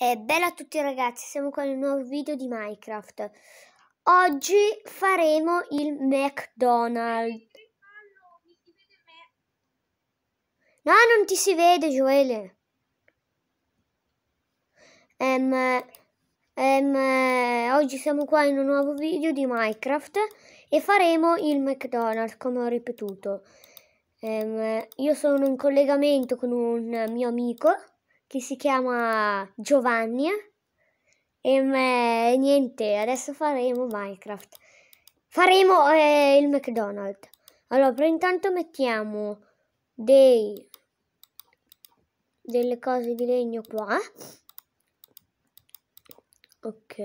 E bella a tutti ragazzi, siamo con il nuovo video di Minecraft. Oggi faremo il McDonald's. No, non ti si vede Joele. Um, um, oggi siamo qua in un nuovo video di Minecraft e faremo il McDonald's come ho ripetuto. Um, io sono in collegamento con un mio amico che si chiama Giovanni e me, niente, adesso faremo Minecraft. Faremo eh, il McDonald's. Allora, per intanto mettiamo dei delle cose di legno qua. Ok.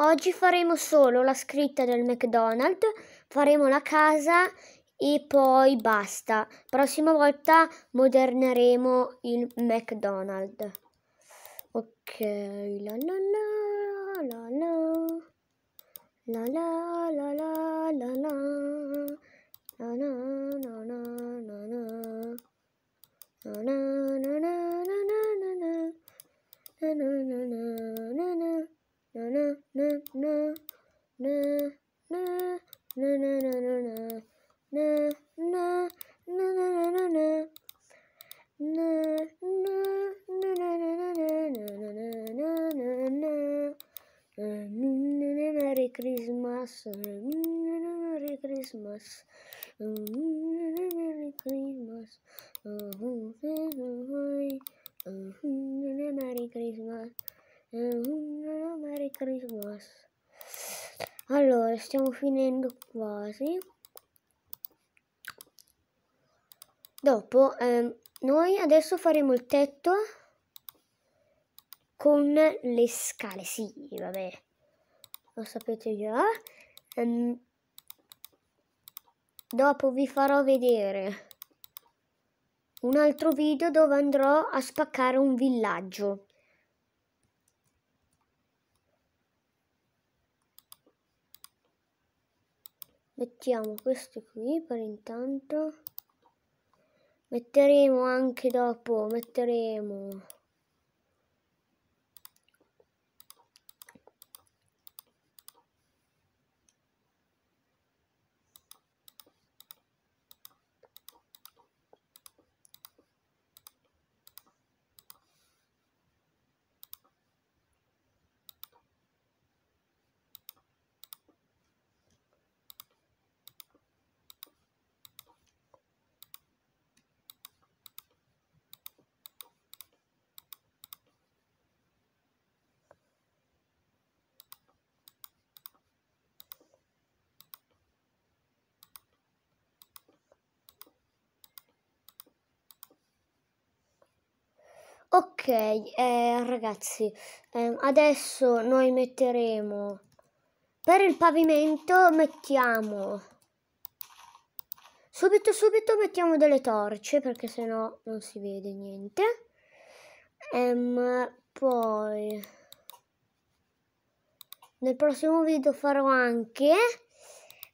Oggi faremo solo la scritta del McDonald's, faremo la casa e poi basta. Prossima volta moderneremo il McDonald's. Ok, la la la la la la la la la la la la la la na na na na na na na na na na na na Merry Christmas, Merry Christmas, Merry Christmas, Merry Christmas, Merry Christmas. Allora, stiamo finendo quasi. Dopo, ehm, noi adesso faremo il tetto con le scale, sì, vabbè, lo sapete già. Um, dopo vi farò vedere un altro video dove andrò a spaccare un villaggio. Mettiamo questo qui per intanto. Metteremo anche dopo, metteremo Ok, eh, ragazzi, eh, adesso noi metteremo per il pavimento mettiamo subito subito mettiamo delle torce perché sennò non si vede niente. Ehm, poi nel prossimo video farò anche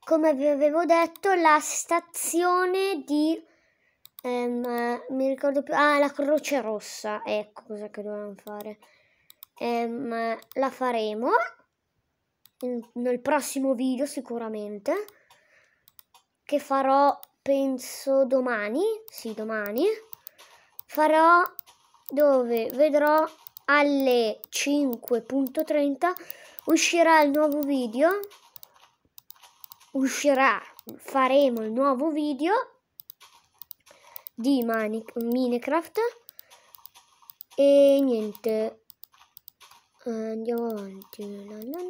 come vi avevo detto la stazione di eh, mi ricordo più. Ah, la Croce Rossa, ecco cosa che dovevamo fare. Eh, la faremo in, nel prossimo video sicuramente. Che farò, penso, domani. Sì, domani. Farò dove vedrò alle 5.30 uscirà il nuovo video uscirà faremo il nuovo video di Minecraft e niente andiamo avanti la, la,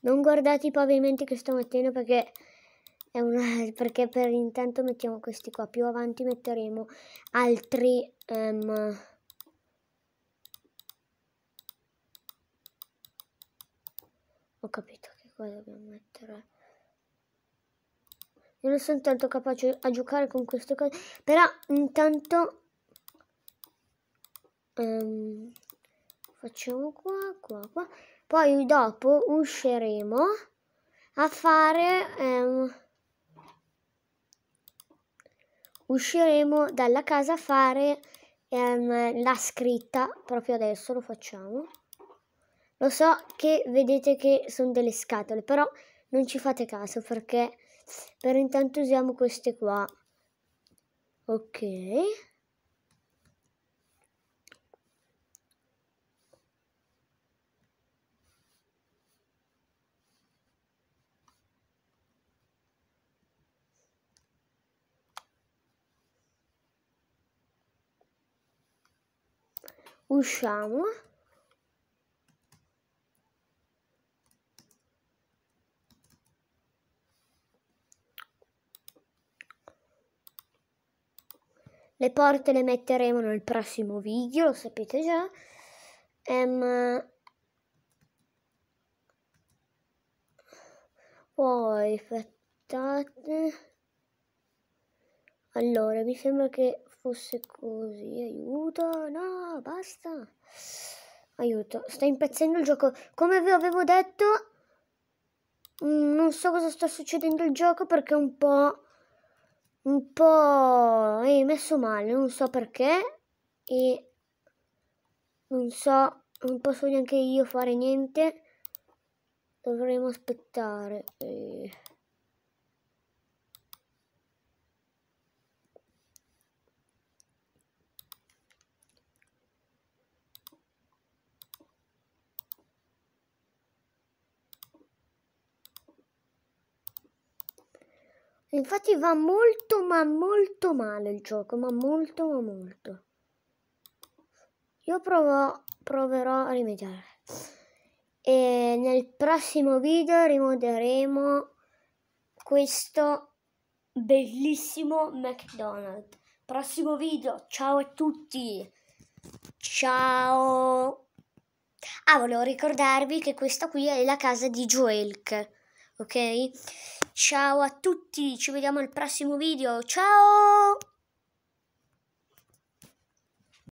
non guardate i pavimenti che sto mettendo perché è una perché per intanto mettiamo questi qua più avanti metteremo altri um, ho capito che cosa dobbiamo mettere io non sono tanto capace a giocare con queste cose però intanto um, facciamo qua qua qua poi dopo usciremo a fare um, usciremo dalla casa a fare ehm, la scritta, proprio adesso lo facciamo. Lo so che vedete che sono delle scatole, però non ci fate caso perché per intanto usiamo queste qua. Ok. usciamo le porte le metteremo nel prossimo video lo sapete già um, poi aspettate allora mi sembra che fosse così, aiuto, no, basta. Aiuto, sta impazzendo il gioco. Come vi avevo detto, mm, non so cosa sta succedendo il gioco perché è un po'... Un po' eh, è messo male, non so perché. E non so, non posso neanche io fare niente. Dovremmo aspettare. E... Eh. Infatti va molto ma molto male il gioco, ma molto ma molto. Io provo, proverò a rimediare. E nel prossimo video rimoderemo questo bellissimo McDonald's. Prossimo video, ciao a tutti! Ciao! Ah, volevo ricordarvi che questa qui è la casa di Joelk, ok? Ciao a tutti, ci vediamo al prossimo video. Ciao!